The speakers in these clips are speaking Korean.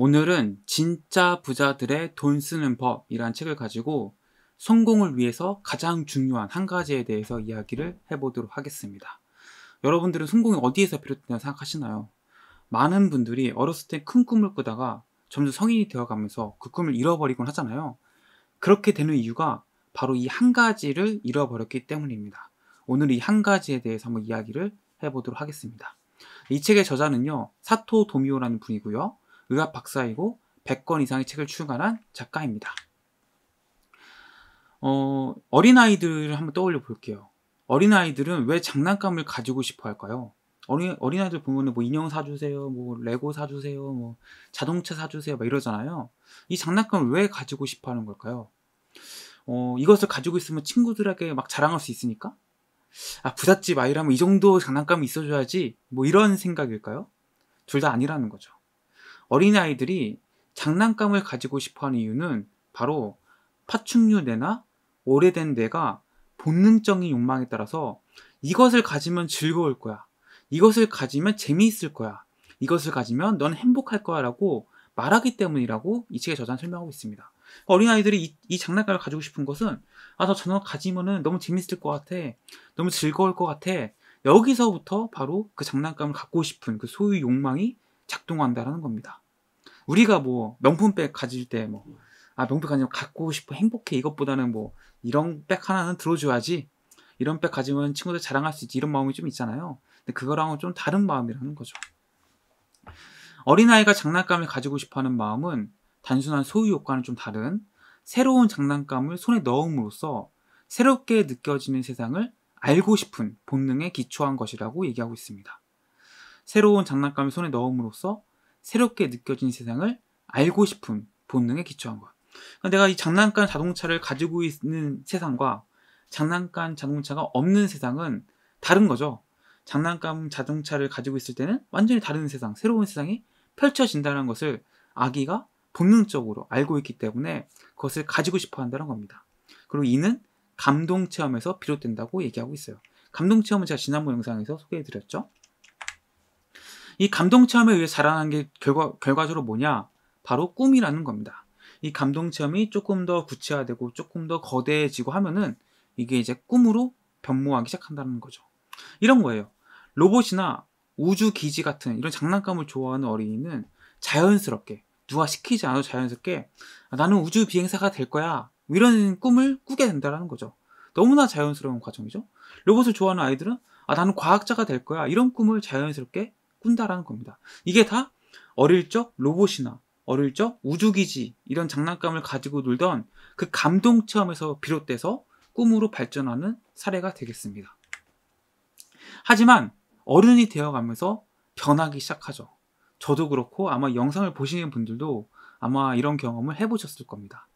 오늘은 진짜 부자들의 돈 쓰는 법이란 책을 가지고 성공을 위해서 가장 중요한 한 가지에 대해서 이야기를 해보도록 하겠습니다. 여러분들은 성공이 어디에서 비롯된다고 생각하시나요? 많은 분들이 어렸을 때 큰 꿈을 꾸다가 점점 성인이 되어가면서 그 꿈을 잃어버리곤 하잖아요. 그렇게 되는 이유가 바로 이 한 가지를 잃어버렸기 때문입니다. 오늘 이 한 가지에 대해서 한번 이야기를 해보도록 하겠습니다. 이 책의 저자는요, 사토 도미오라는 분이고요. 의학 박사이고 100권 이상의 책을 출간한 작가입니다. 어, 어린아이들을 한번 떠올려 볼게요. 어린아이들은 왜 장난감을 가지고 싶어 할까요? 어린, 어린아이들 보면뭐 인형 사주세요, 뭐 레고 사주세요, 뭐 자동차 사주세요, 막 이러잖아요. 이 장난감을 왜 가지고 싶어 하는 걸까요? 어, 이것을 가지고 있으면 친구들에게 막 자랑할 수 있으니까? 아, 부잣집 아이라면 이 정도 장난감이 있어줘야지, 뭐 이런 생각일까요? 둘 다 아니라는 거죠. 어린아이들이 장난감을 가지고 싶어 하는 이유는 바로 파충류 뇌나 오래된 뇌가 본능적인 욕망에 따라서 이것을 가지면 즐거울 거야. 이것을 가지면 재미있을 거야. 이것을 가지면 넌 행복할 거야 라고 말하기 때문이라고 이 책의 저자는 설명하고 있습니다. 어린아이들이 이, 이 장난감을 가지고 싶은 것은 아, 저장난 가지면은 너무 재밌을 것 같아. 너무 즐거울 것 같아. 여기서부터 바로 그 장난감을 갖고 싶은 그 소유 욕망이 작동한다라는 겁니다. 우리가 뭐 명품백 가질 때 뭐아 음. 명품 가지면 갖고 싶어 행복해 이것보다는 뭐 이런 백 하나는 들어줘야지 이런 백 가지면 친구들 자랑할 수 있지 이런 마음이 좀 있잖아요. 근데 그거랑은 좀 다른 마음이라는 거죠. 어린아이가 장난감을 가지고 싶어하는 마음은 단순한 소유 효과는 좀 다른 새로운 장난감을 손에 넣음으로써 새롭게 느껴지는 세상을 알고 싶은 본능에 기초한 것이라고 얘기하고 있습니다. 새로운 장난감을 손에 넣음으로써 새롭게 느껴진 세상을 알고 싶은 본능에 기초한 거야. 그러니까 내가 이 장난감 자동차를 가지고 있는 세상과 장난감 자동차가 없는 세상은 다른 거죠. 장난감 자동차를 가지고 있을 때는 완전히 다른 세상, 새로운 세상이 펼쳐진다는 것을 아기가 본능적으로 알고 있기 때문에 그것을 가지고 싶어 한다는 겁니다. 그리고 이는 감동 체험에서 비롯된다고 얘기하고 있어요. 감동 체험은 제가 지난번 영상에서 소개해 드렸죠. 이 감동 체험에 의해 자라난 게 결과, 결과적으로 뭐냐? 바로 꿈이라는 겁니다. 이 감동 체험이 조금 더 구체화되고 조금 더 거대해지고 하면은 이게 이제 꿈으로 변모하기 시작한다는 거죠. 이런 거예요. 로봇이나 우주 기지 같은 이런 장난감을 좋아하는 어린이는 자연스럽게 누가 시키지 않아도 자연스럽게 아, 나는 우주 비행사가 될 거야 이런 꿈을 꾸게 된다는 거죠. 너무나 자연스러운 과정이죠. 로봇을 좋아하는 아이들은 아 나는 과학자가 될 거야 이런 꿈을 자연스럽게 꾼다라는 겁니다. 이게 다 어릴 적 로봇이나 어릴 적 우주기지 이런 장난감을 가지고 놀던 그 감동 체험에서 비롯돼서 꿈으로 발전하는 사례가 되겠습니다. 하지만 어른이 되어가면서 변하기 시작하죠. 저도 그렇고 아마 영상을 보시는 분들도 아마 이런 경험을 해보셨을 겁니다.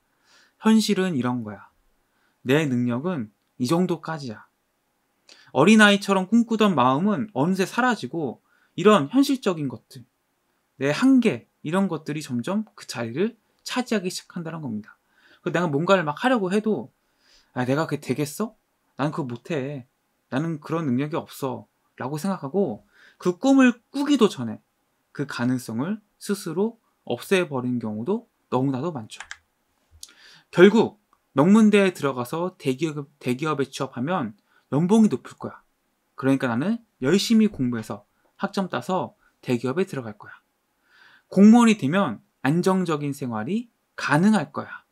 현실은 이런 거야. 내 능력은 이 정도까지야. 어린아이처럼 꿈꾸던 마음은 어느새 사라지고 이런 현실적인 것들, 내 한계 이런 것들이 점점 그 자리를 차지하기 시작한다는 겁니다. 내가 뭔가를 막 하려고 해도 아, 내가 그게 되겠어? 나는 그거 못해. 나는 그런 능력이 없어. 라고 생각하고 그 꿈을 꾸기도 전에 그 가능성을 스스로 없애버리는 경우도 너무나도 많죠. 결국 명문대에 들어가서 대기업, 대기업에 취업하면 연봉이 높을 거야. 그러니까 나는 열심히 공부해서 학점 따서 대기업에 들어갈 거야. 공무원이 되면 안정적인 생활이 가능할 거야.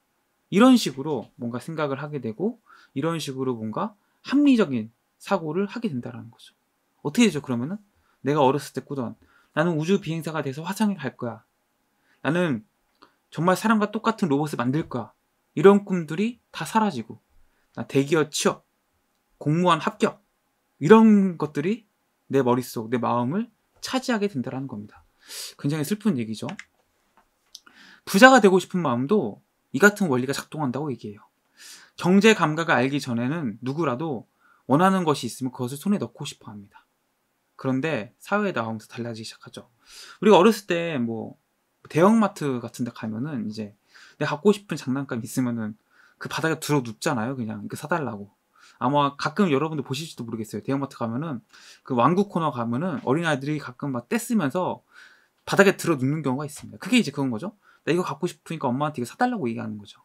이런 식으로 뭔가 생각을 하게 되고 이런 식으로 뭔가 합리적인 사고를 하게 된다는 거죠. 어떻게 되죠? 그러면은 내가 어렸을 때 꾸던 나는 우주 비행사가 돼서 화성에 갈 거야. 나는 정말 사람과 똑같은 로봇을 만들 거야. 이런 꿈들이 다 사라지고 나 대기업 취업, 공무원 합격 이런 것들이 내 머릿속, 내 마음을 차지하게 된다는 겁니다. 굉장히 슬픈 얘기죠. 부자가 되고 싶은 마음도 이 같은 원리가 작동한다고 얘기해요. 경제 감각을 알기 전에는 누구라도 원하는 것이 있으면 그것을 손에 넣고 싶어 합니다. 그런데 사회에 나오면서 달라지기 시작하죠. 우리가 어렸을 때 뭐 대형마트 같은 데 가면은 이제 내가 갖고 싶은 장난감 있으면은 그 바닥에 들어 눕잖아요. 그냥 그 사달라고. 아마 가끔 여러분들 보실지도 모르겠어요. 대형마트 가면은 그 왕국 코너 가면은 어린아이들이 가끔 막 떼쓰면서 바닥에 들어 눕는 경우가 있습니다. 그게 이제 그런 거죠. 나 이거 갖고 싶으니까 엄마한테 이거 사달라고 얘기하는 거죠.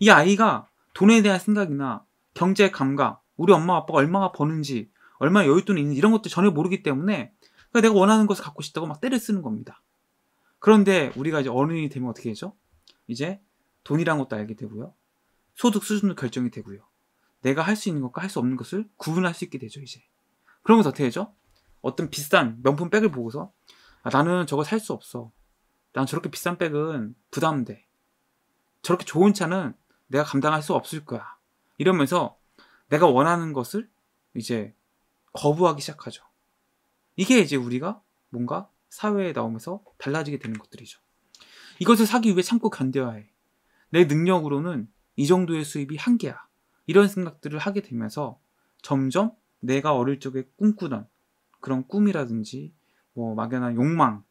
이 아이가 돈에 대한 생각이나 경제 감각, 우리 엄마 아빠가 얼마나 버는지, 얼마나 여윳돈이 있는지 이런 것도 전혀 모르기 때문에 그러니까 내가 원하는 것을 갖고 싶다고 막 때를 쓰는 겁니다. 그런데 우리가 이제 어른이 되면 어떻게 되죠? 이제 돈이란 것도 알게 되고요. 소득 수준도 결정이 되고요. 내가 할 수 있는 것과 할 수 없는 것을 구분할 수 있게 되죠 이제 그러면서 어떻게 되죠? 어떤 비싼 명품 백을 보고서 아, 나는 저거 살 수 없어 난 저렇게 비싼 백은 부담돼 저렇게 좋은 차는 내가 감당할 수 없을 거야 이러면서 내가 원하는 것을 이제 거부하기 시작하죠 이게 이제 우리가 뭔가 사회에 나오면서 달라지게 되는 것들이죠 이것을 사기 위해 참고 견뎌야 해내 능력으로는 이 정도의 수입이 한계야 이런 생각들을 하게 되면서 점점 내가 어릴 적에 꿈꾸던 그런 꿈이라든지 뭐 막연한 욕망,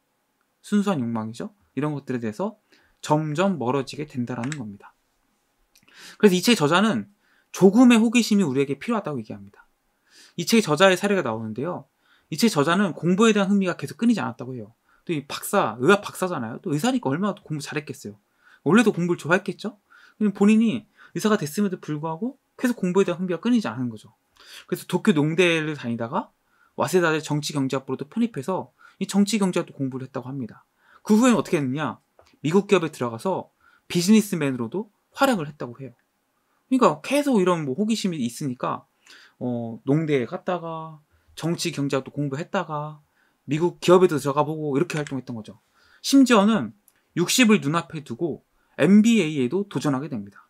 순수한 욕망이죠. 이런 것들에 대해서 점점 멀어지게 된다라는 겁니다. 그래서 이 책의 저자는 조금의 호기심이 우리에게 필요하다고 얘기합니다. 이 책의 저자의 사례가 나오는데요. 이 책의 저자는 공부에 대한 흥미가 계속 끊이지 않았다고 해요. 또 이 박사, 의학 박사잖아요. 또 의사니까 얼마나 공부 잘했겠어요. 원래도 공부를 좋아했겠죠? 본인이 의사가 됐음에도 불구하고 계속 공부에 대한 흥미가 끊이지 않은 거죠. 그래서 도쿄 농대를 다니다가 와세다대 정치 경제학부로도 편입해서 이 정치 경제학도 공부를 했다고 합니다. 그 후에는 어떻게 했느냐? 미국 기업에 들어가서 비즈니스맨으로도 활약을 했다고 해요. 그러니까 계속 이런 뭐 호기심이 있으니까 어, 농대에 갔다가 정치 경제학도 공부했다가 미국 기업에도 들어가 보고 이렇게 활동했던 거죠. 심지어는 60을 눈앞에 두고 MBA에도 도전하게 됩니다.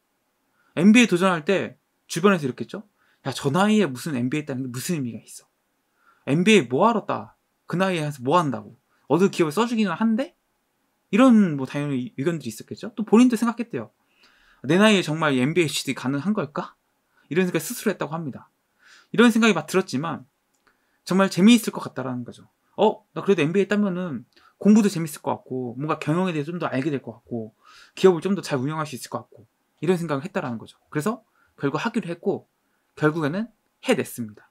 MBA 도전할 때 주변에서 이렇게했죠 야, 저 나이에 무슨 m b a 따는 게 무슨 의미가 있어? m b a 뭐하러 따? 그 나이에 해서 뭐 한다고? 어느 기업에 써주기는 한데? 이런 뭐 당연히 의견들이 있었겠죠? 또 본인도 생각했대요. 내 나이에 정말 m b a HD 가능한 걸까? 이런 생각 스스로 했다고 합니다. 이런 생각이 막 들었지만 정말 재미있을 것 같다라는 거죠. 어, 나 그래도 m b a 따면은 공부도 재밌을 것 같고 뭔가 경영에 대해 서좀 더 알게 될 것 같고 기업을 좀 더 잘 운영할 수 있을 것 같고 이런 생각을 했다라는 거죠. 그래서 결국 하기로 했고 결국에는 해냈습니다.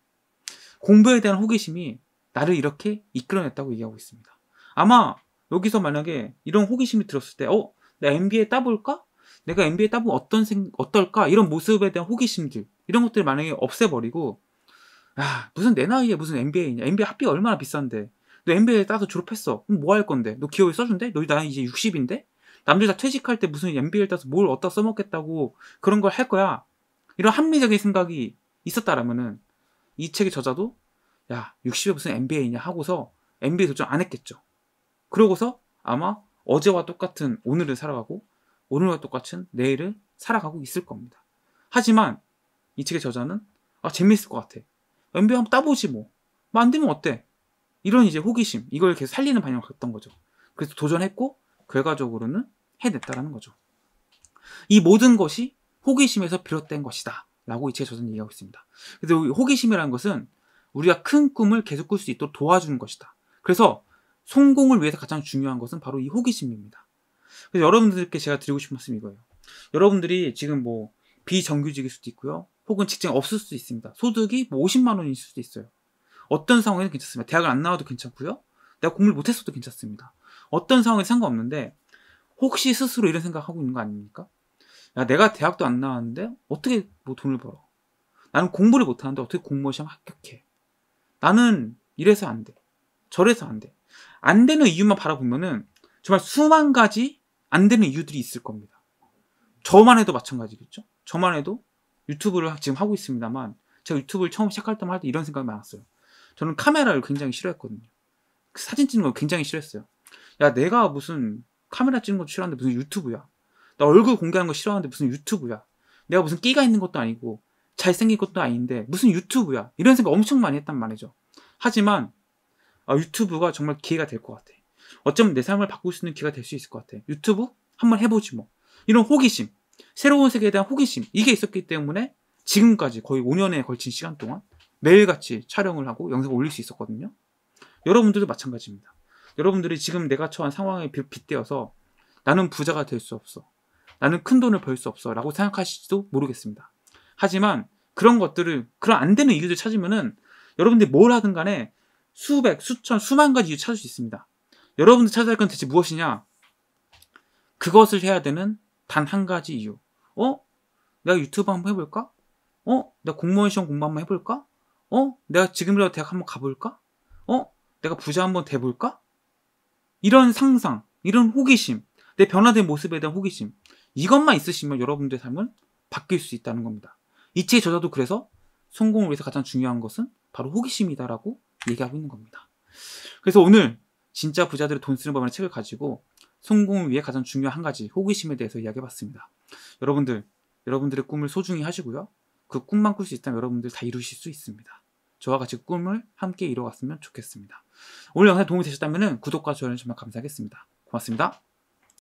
공부에 대한 호기심이 나를 이렇게 이끌어냈다고 얘기하고 있습니다. 아마 여기서 만약에 이런 호기심이 들었을 때, 어, 나 MBA 따볼까? 내가 MBA 따보면 어떤 생, 어떨까? 이런 모습에 대한 호기심들, 이런 것들 만약에 없애버리고, 야, 무슨 내 나이에 무슨 MBA냐? MBA 학비가 얼마나 비싼데? 너 MBA 따서 졸업했어. 그럼 뭐 할 건데? 너 기업에 써준대? 너 나이 이제 60인데? 남들 다 퇴직할 때 무슨 MBA를 따서 뭘 어디다 써먹겠다고 그런 걸 할 거야. 이런 합리적인 생각이 있었다라면은 이 책의 저자도 야 60에 무슨 MBA냐 하고서 MBA 도전 안 했겠죠. 그러고서 아마 어제와 똑같은 오늘을 살아가고 오늘과 똑같은 내일을 살아가고 있을 겁니다. 하지만 이 책의 저자는 아 재밌을 것 같아. MBA 한번 따보지 뭐. 뭐안 되면 어때? 이런 이제 호기심 이걸 계속 살리는 방향을 갔던 거죠. 그래서 도전했고 결과적으로는 해냈다라는 거죠. 이 모든 것이 호기심에서 비롯된 것이다. 라고 이체 저자는 얘기하고 있습니다. 그래서 호기심이라는 것은 우리가 큰 꿈을 계속 꿀 수 있도록 도와주는 것이다. 그래서 성공을 위해서 가장 중요한 것은 바로 이 호기심입니다. 그래서 여러분들께 제가 드리고 싶은 말씀이 이거예요. 여러분들이 지금 뭐 비정규직일 수도 있고요. 혹은 직장 없을 수도 있습니다. 소득이 뭐 50만 원일 수도 있어요. 어떤 상황에는 괜찮습니다. 대학을 안 나와도 괜찮고요. 내가 공부를 못했어도 괜찮습니다. 어떤 상황에 상관없는데 혹시 스스로 이런 생각하고 있는 거 아닙니까? 야, 내가 대학도 안 나왔는데 어떻게 뭐 돈을 벌어? 나는 공부를 못 하는데 어떻게 공무원 시험 합격해? 나는 이래서 안 돼. 저래서 안 돼. 안 되는 이유만 바라보면은 정말 수만 가지 안 되는 이유들이 있을 겁니다. 저만 해도 마찬가지겠죠? 저만 해도 유튜브를 지금 하고 있습니다만 제가 유튜브를 처음 시작할 때만 해도 이런 생각이 많았어요. 저는 카메라를 굉장히 싫어했거든요. 그 사진 찍는 걸 굉장히 싫어했어요. 야, 내가 무슨 카메라 찍는 거 싫어하는데 무슨 유튜브야. 나 얼굴 공개하는 거 싫어하는데 무슨 유튜브야. 내가 무슨 끼가 있는 것도 아니고 잘생긴 것도 아닌데 무슨 유튜브야. 이런 생각 엄청 많이 했단 말이죠. 하지만 아, 유튜브가 정말 기회가 될 것 같아. 어쩌면 내 삶을 바꿀 수 있는 기회가 될 수 있을 것 같아. 유튜브 한번 해보지 뭐. 이런 호기심, 새로운 세계에 대한 호기심 이게 있었기 때문에 지금까지 거의 5년에 걸친 시간 동안 매일같이 촬영을 하고 영상을 올릴 수 있었거든요. 여러분들도 마찬가지입니다. 여러분들이 지금 내가 처한 상황에 빗대어서 나는 부자가 될 수 없어. 나는 큰 돈을 벌 수 없어 라고 생각하실지도 모르겠습니다. 하지만 그런 것들을, 그런 안 되는 이유를 찾으면은 여러분들이 뭘 하든 간에 수백, 수천, 수만 가지 이유 찾을 수 있습니다. 여러분들 찾아야 할 건 대체 무엇이냐? 그것을 해야 되는 단 한 가지 이유. 어? 내가 유튜브 한번 해볼까? 어? 내가 공무원 시험 공부 한번 해볼까? 어? 내가 지금이라도 대학 한번 가볼까? 어? 내가 부자 한번 돼볼까? 이런 상상, 이런 호기심, 내 변화된 모습에 대한 호기심, 이것만 있으시면 여러분들의 삶은 바뀔 수 있다는 겁니다. 이책의 저자도 그래서 성공을 위해서 가장 중요한 것은 바로 호기심이다라고 얘기하고 있는 겁니다. 그래서 오늘 진짜 부자들의 돈 쓰는 법이라는 책을 가지고 성공을 위해 가장 중요한 한 가지 호기심에 대해서 이야기해봤습니다. 여러분들 여러분들의 꿈을 소중히 하시고요. 그 꿈만 꿀 수 있다면 여러분들 다 이루실 수 있습니다. 저와 같이 꿈을 함께 이뤄갔으면 좋겠습니다. 오늘 영상에 도움이 되셨다면 구독과 좋아요는 정말 감사하겠습니다. 고맙습니다.